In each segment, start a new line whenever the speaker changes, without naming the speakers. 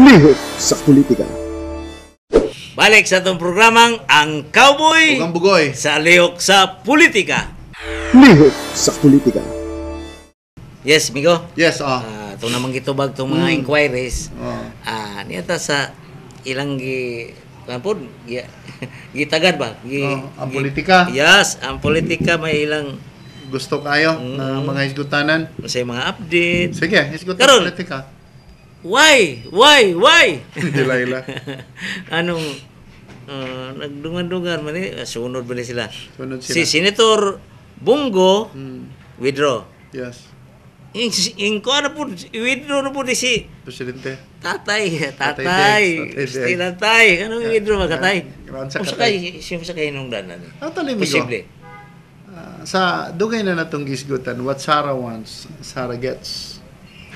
lihok sa politika.
Balik sa itong programang Ang Cowboy Ang Bugoy sa Lihok sa Politika.
Lihok sa Politika.
Yes, Migo? Yes, ah. Uh, ito naman gitubag itong mga mm. inquiries. Ah, uh, ah, niyata sa ilang gi... Kampod, gi, gitagad ba? Gi, oh, ang gi, politika? Yes, ang politika may ilang gusto kayo mm. ng mga isgutanan? Sa mga update. Sige, isgutan Karol, politika. Why? Why? Why? Delilah. Anong uh, nagdungan-dungan man eh. Sunod ba sila? Sunod sila. Si Senator Bungo, mm. withdraw. Yes. Yung, yung ko na ano po, withdraw na po ni si... Presidente. Tatay. Tatay. Tatay. Si tatay. Ano yung withdraw ba, katay? sa katay. si sa kayo nung danan. Ang ah, talimigo. Posible.
Uh, sa dugay na natong gisgutan, what Sarah wants, Sarah gets.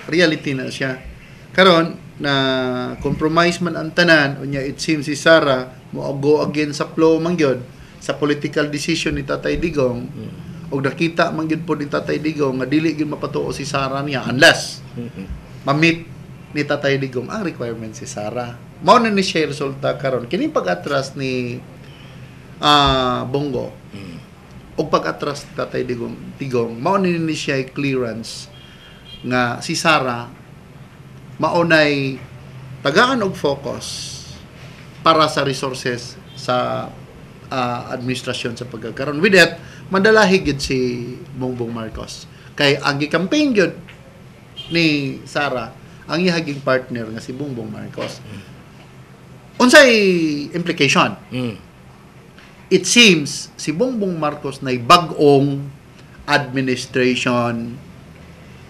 Reality na siya karon na compromise man ang tanan unya it seems si Sara mo go again sa flow man gyud sa political decision ni Tatay Digong
mm.
og nakita man gyud po ni Tatay Digong nga dili gyud mapatuo si Sara niya unless mamit ni Tatay Digong ang requirement si Sara mao na ni siya resulta karon kini pag-atras ni uh, Bongo mm. og pag-atras ni Tatay Digong Digong mao na ni siya clearance nga si Sara maunay tagaan og focus para sa resources sa uh, administrasyon sa pagkakaroon. With that, mandalahi gid si Bongbong Marcos. Kay ang gi-campaign gyud ni Sara ang ihaging partner nga si Bongbong Marcos. Unsay implication? Mm. It seems si Bongbong Marcos nay bag-ong administration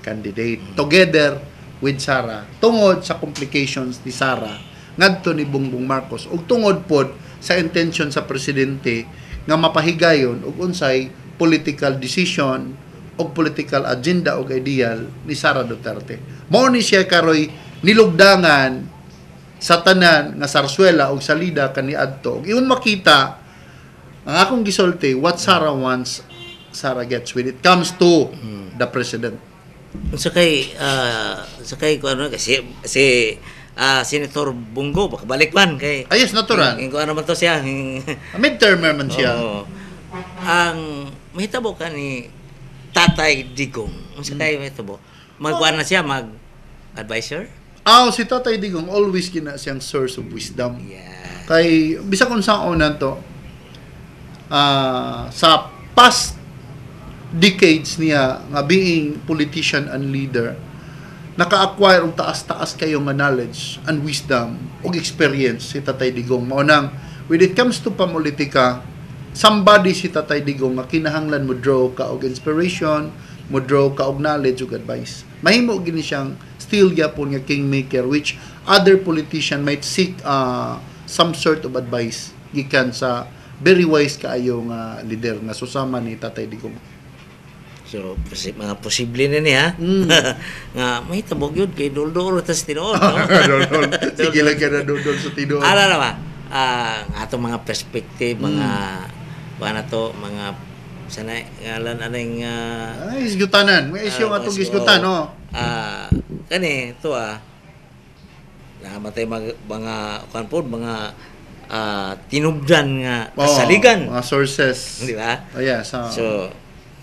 candidate mm. together with Sara tungod sa complications ni Sara ngadto ni Bongbong Marcos ug tungod pod sa intention sa presidente nga mapahigayon og unsay political decision og political agenda og ideal ni Sara Duterte. Mao ni siya karoy nilugdangan sa tanan nga sarsuela og salida kaniadto. Iyon makita ang akong gisulti what Sara wants Sara gets when it comes to hmm.
the president. Sakay uh, sakay ko ano kasi si uh, Senator Bungo balik man kay Ayos ah, natural. Ing ano man to siya. midterm man siya. oh, Ang mahitabo ka ni Tatay Digong. Sakay hmm. mahitabo. Magkuan na siya mag advisor.
Aw, oh, si Tatay Digong always gina siyang source of wisdom. Yeah. Kay bisa kun sa una to uh, sa past decades niya nga being politician and leader naka-acquire og taas-taas kayo nga knowledge and wisdom og experience si Tatay Digong mao nang when it comes to pamulitika somebody si Tatay Digong nga kinahanglan mo draw ka og inspiration mo draw ka og knowledge ug advice mahimo gini siyang still gyapon nga kingmaker which other politician might seek uh, some sort of advice gikan sa
very wise kaayo nga leader nga susama ni Tatay Digong So, posi- mga posible na niya. Mm. nga, may tabog yun kay Doldoro tas tinood. No? Doldoro. Sige lang ka na Doldoro sa tinood. Ano naman, uh, ah, atong mga perspective, mga, mm. na ano to, mga, sana, ngalan, ano yung, uh, ah, Ay, isgutanan. May isyo nga itong ah, isgutan, oh. Ah, kani, to ah, namatay mag, mga, kan po, mga, uh, tinubdan nga kasaligan. Oh, mga sources. Di ba? Oh, yeah, so, so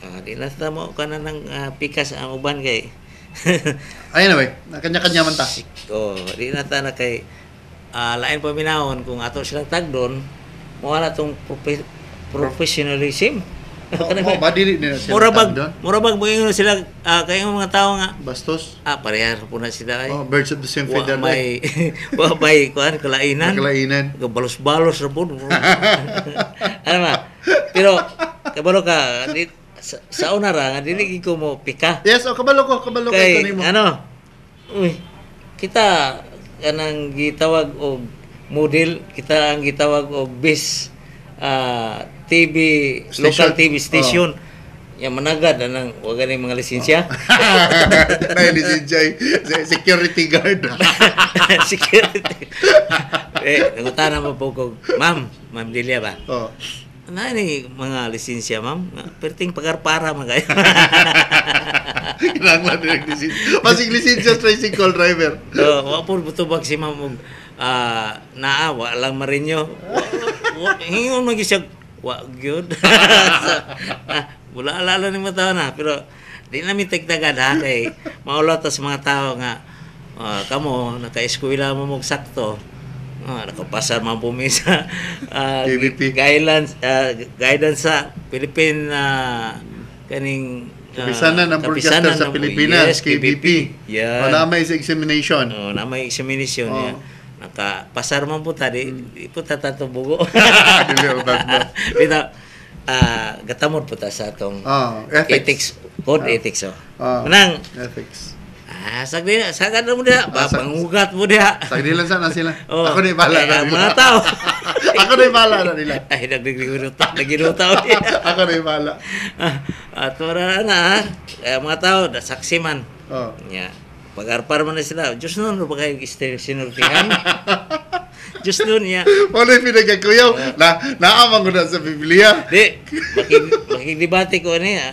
Uh, di mo ka na ng uh, pikas ang uban kay. Ay anyway, kanya-kanya man ta. Oo, oh, di na kay uh, lain paminahon kung ato silang tagdon, mawala tong profe- professionalism. Mo oh, oh, ba dili nila sila murabag, tagdon? Murabag mo yun sila, uh, kayong mga tao nga. Bastos? Ah, parehar po na sila. Ay. Oh, birds of the same feather. Wa may, wa may, kuhan, kalainan. Kalainan. Balos-balos na po. ano ba? Pero, kabalo ka, di, sa, sa una ra nga dili ko mo pika. Yes, oh, kabalo ko, kabalo ko kay, kanimo. Ano? Uy, kita kanang gitawag og model, kita ang gitawag og base uh, TV station. local TV oh. station. Oh. Yang managad anang wag ni mga lisensya. Na lisensya eh. security guard. security. eh, nagutan na po ko, ma'am, ma'am Lilia ba? Oh na ni mga lisensya, ma'am. Perting pagarpara man kayo. Kailangan lang lisensya. Masig lisensya sa tricycle driver. Oo, so, wapol butubag si ma'am. Uh, naa, wa lang marinyo. Hingon mag siya, wa gyud. Wala alala ni mga tao na, ah. pero di namin tagtagad ha, ah, kay maulatas mga tao nga, uh, kamo, naka eskwela mo magsakto. Ah, nakapasar man po sa uh, ah, guidance uh, guidance sa Philippine uh, kaning uh, Kapisanan ng broadcaster sa Pilipinas, yes, KBP. Yeah. O namay sa examination. O namay examination. Oh. Yeah. Nakapasar man po tadi, mm. po tatatubugo. Bitaw, uh, gatamod po ta sa atong oh, ethics. ethics. Code oh. ethics. Oh. oh. Manang, ethics Nah, sakti saya kan muda bapak ngugat muda sakti sana sih oh. aku di pala ya, eh, nggak tahu aku di pala tadi lah eh tidak di rutak lagi rutau aku di pala ah, atau eh, mana eh nggak tahu dah saksi man oh ya pagar par mana sih lah justru nu pakai istri sinurkan justru ya boleh pindah ke kuyau eh. nah nah apa udah sebiblia dek lagi lagi dibatik kau ini ya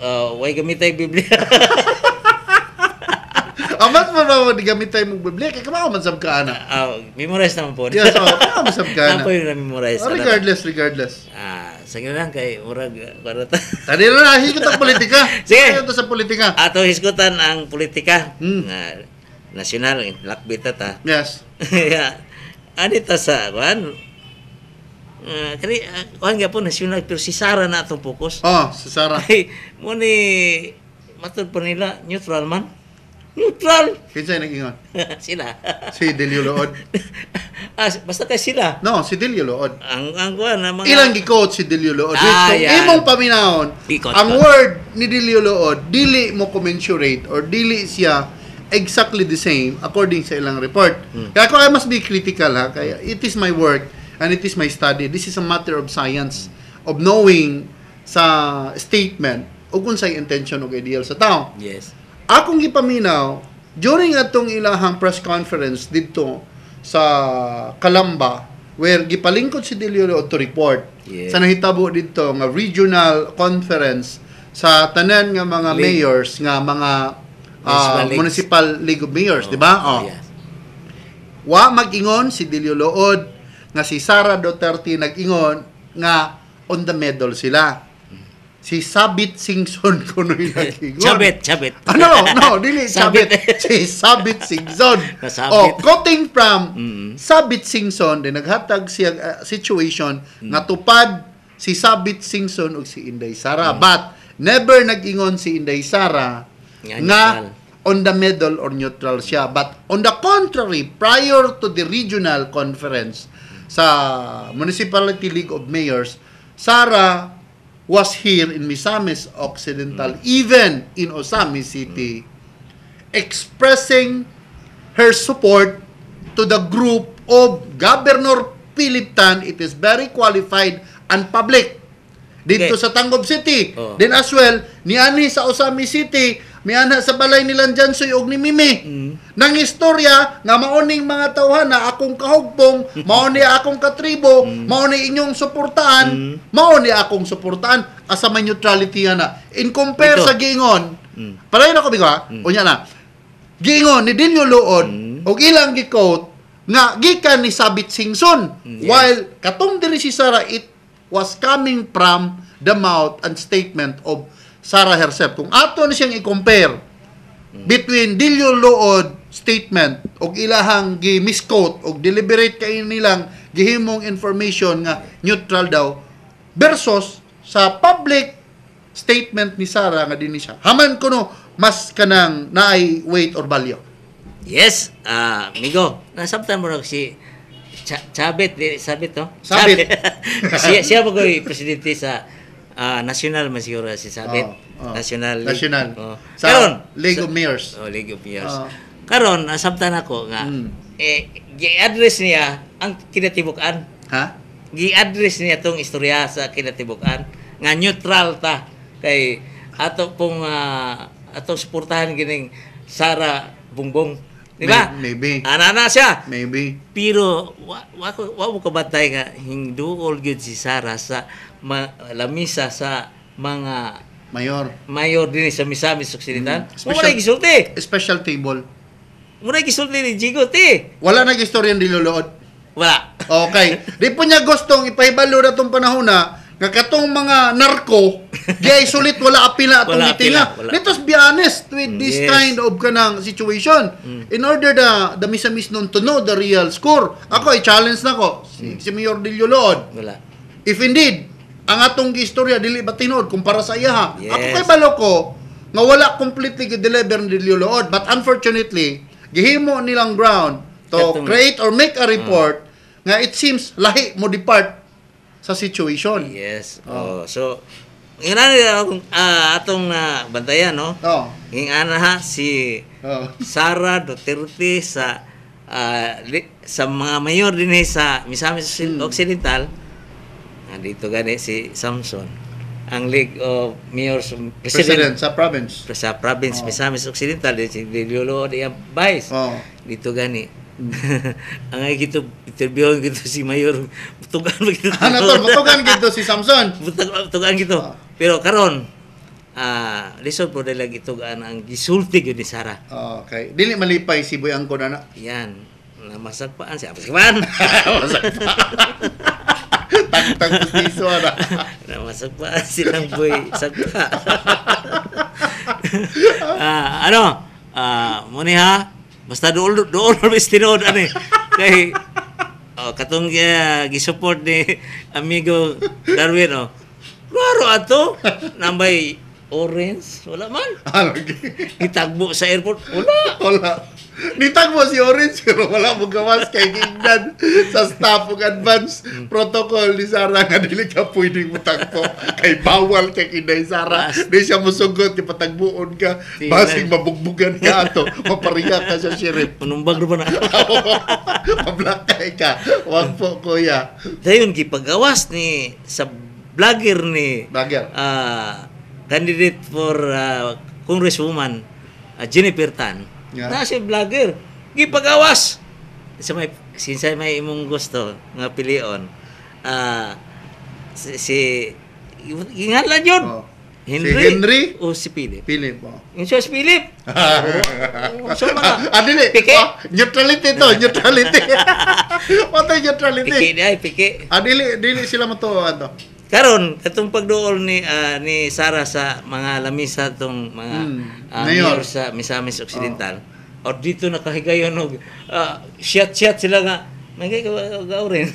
Uh, Wai kami tayo Biblia. Amat mo na gamit tayo mong Biblia. Kaya eh, kamakaw man sab ka, ana. Ah, memorize naman po.
Yes, oh, kamakaw man sab ka, ana. Napoy
na memorize. Oh, ano? regardless, regardless. Ah, sige lang kay Murag. Barata. Ah, Tani na na, ah, higutan politika. Sige. Ano to sa politika? Ato hisgutan ang politika. Hmm. Na, nasyonal, eh, lakbita ta. Yes. yeah. Ani ta sa, kuhan, Uh, kani kuan uh, gyapon national pero si Sara na atong focus. Oh, si Sara. Kay mo ni matud pa nila neutral man. Neutral. Kinsa nang ingon? sila. si Delio Lood. ah, basta kay sila. No, si Delio Lood. Ang ang na mga
Ilang gikot si Delio Lood. Ah, imong paminahon, Ikot, ang kon. word ni Delio Lood dili mo commensurate or dili siya exactly the same according sa ilang report. Hmm. Kaya ako I must be critical ha. Kaya it is my work and it is my study. This is a matter of science of knowing sa statement o kung sa intention o ideal sa tao. Yes. Akong gipaminaw, during atong ilahang press conference dito sa Kalamba, where gipalingkod si Dilio to report yeah. sa nahitabo dito nga regional conference sa tanan nga mga League. mayors nga mga uh, municipal league of mayors, oh. di ba? Oh. Yes. Wa magingon si Dilio Lood nga si Sara Duterte nagingon nga on the medal sila si Sabit Singson ko nung nagingon. Sabit,
Sabit. Ano?
No, dili Sabit. si Sabit Singson. oh, quoting from mm-hmm. Sabit Singson, din naghatag siya uh, situation mm-hmm. nga si Sabit Singson ug si Inday Sara. Mm-hmm. But never nagingon si Inday Sara nga, nga on the middle or neutral siya. But on the contrary, prior to the regional conference sa Municipality League of Mayors, Sara was here in Misamis Occidental, mm. even in Osami City, expressing her support to the group of Governor Philip Tan. It is very qualified and public. Dito okay. sa Tanggob City. Oh. Then as well, ni Ani sa Osami City, may anak sa balay nilang dyan so og ni Mimi. Mm. Nang istorya nga maoning mga tawhan na akong kahugpong, maoni akong katribo, mm. maoni inyong suportaan, mm. maoni akong suportaan, asa may neutrality ana. In compare Ito. sa gingon, mm. palay na ko bigo mm. unya na. gingon ni Dinyo Luod mm. og ilang gi-quote nga gikan ni Sabit Singson mm. while katong diri si Sara it was coming from the mouth and statement of Sarah herself. Kung ato na siyang i-compare between Dilyo Luod statement o ilahang gi-misquote o deliberate kay nilang gihimong information nga neutral daw versus sa public statement ni Sarah nga din siya. Haman
ko no, mas kanang naay weight or value. Yes, uh, amigo. Na sometimes mo si Ch- Chabit, sabit no? Sabit. siya, siya mo presidente sa Ah, national man siguro si Sabit. Oh, oh. National. League. National. Oh. Sa Karon, League of Mayors. Oh, Legue of Mayors. Oh. Karon, asabtan ako nga mm. eh gi-address niya ang kinatibukan. Ha? Gi-address niya tong istorya sa kinatibukan nga neutral ta kay ato pong uh, ato suportahan gining Sara Bungbong. Di ba? Maybe. Anana siya. Maybe. Pero, wa, wa, wa mo kabatay nga, hinduol yun si Sara sa ma, lamisa sa mga mayor. Mayor din sa Misamis Occidental. Mm. Special, Mura gisulti. Special table. Mura gisulti ni Jigo, ti.
Wala na istorya ni Luluod. Wala. Okay. Di po niya gustong ipahibalo na itong panahon na nga katong mga narko, gay sulit wala apila atong itinga. Let us be honest with this yes. kind of kanang situation. Mm. In order the the misamis mis to know the real score. Ako mm. i-challenge nako si, mm. si Mayor Dilio Lood. Wala. If indeed ang atong istorya dili ba tinod kumpara sa iya yes. Ako kay baloko nga wala completely deliver ni Dilio Lood, but unfortunately gihimo nilang ground to Katong. create or make a report mm. nga it seems lahi mo depart sa situation.
Yes. Oh. oh. So, ingana nila kung uh, atong uh, bantayan no. Oh. Ingana ha si oh. Sara Duterte sa uh, li, sa mga mayor din sa Misamis hmm. Occidental. Dito gani si Samson ang League of Mayors President, President sa province. Sa province oh. Misamis Occidental din si Lolo di Vice. Oh. Dito gani Mm. ang ay kita interviewon kita si Mayor tugan kita ano to tugan kita si Samson tugan kita ah. pero karon ah uh, lisod po dala gitugan ang gisulti gyud ni Sara ah, okay dili malipay si Boy Angkon ana yan namasak paan siapa sih man masak tang pustiso na namasak paan silang boy sakpa ah ano ah uh, muna ha Basta dool dool always tinuod ani. Kay oh, katong uh, gisupport ni amigo Darwin oh. Klaro ato nambay Orange, wala man. Alagi. Ah, Itagbo sa airport, wala. Wala. Nitagbo si Orange, pero wala
mo gawas kay Gignan sa staff ug advance protocol ni Sara nga dili ka pwedeng mutagpo kay bawal kay Kinay Sara. Di siya musugot, kay
ka, basig mabugbugan ka ato, mapariya ka sa sheriff. Manumbag ra na. Pablakay ka. Wag po, kuya. Dayon gipagawas ni sa vlogger ni vlogger. Ah, uh, candidate for uh, Congresswoman uh, Jennifer Tan. Yeah. Na si vlogger. Gipagawas. Sa may since may imong gusto nga pilion. Uh, si, si ingatlan yon. Oh. Henry. Si Henry? O si Philip? Philip, oh. Yung si Philip. so, oh, mga... Ano ah, ni? Pike? Oh, neutrality to, neutrality. Patay neutrality. Pike na, pike. Ah, dili, dili sila mo to, ano? karon katong pagduol ni uh, ni Sara sa mga lamisa tong mga mm. uh, mayor sa Misamis Occidental oh. or dito nakahigayon og uh, shot shot sila nga magay ka gauren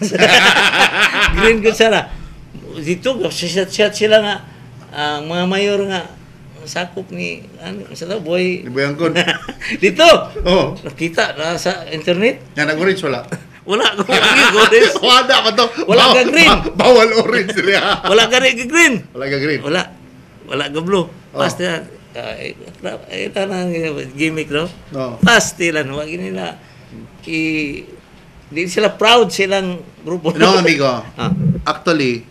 green good Sara dito shot shot sila nga ang uh, mga mayor nga sakop ni ano sa to boy ni Boyangkon dito oh nakita na sa internet nga nag-orange wala wala ko magiging
orange. Wala pa to. Wala ka green.
bawal orange niya. wala ka rin green. Wala ka green. Wala. Wala ka blue. Pasti oh. ito ah, eh, eh, na gimmick, no? Oh. Pasti lang, wag nila. I, di sila proud silang grupo. No, amigo. ah. Actually,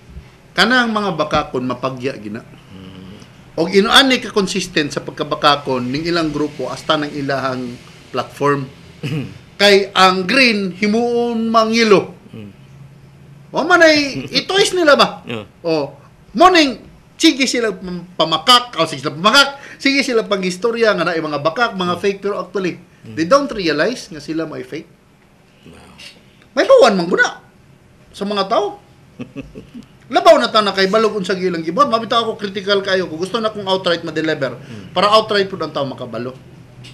kanang mga bakakon mapagya gina. Hmm. Og inuani ka consistent sa pagkabakakon ning ilang grupo hasta ng ilang platform kay ang green himuon mangilo. Mm. O ay itois nila ba? Yeah. O morning sige sila pamakak o sige sila pamakak sige sila pang istorya nga na mga bakak mga mm. fake pero actually mm. they don't realize nga sila may fake wow. may bawan man guna sa mga tao labaw na tana kay balog unsa gilang gibot mabita ako critical kayo kung gusto na kong outright ma-deliver mm. para
outright pud ang tao makabalo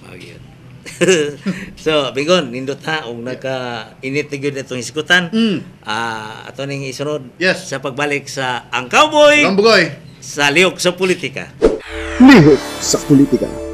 Bagyan. so, bigon, nindot ha, kung naka init na yun itong iskutan, mm. uh, ato ning isunod yes. sa pagbalik sa Ang Cowboy Lambugoy. sa Lihok sa Politika.
Lihok sa Politika.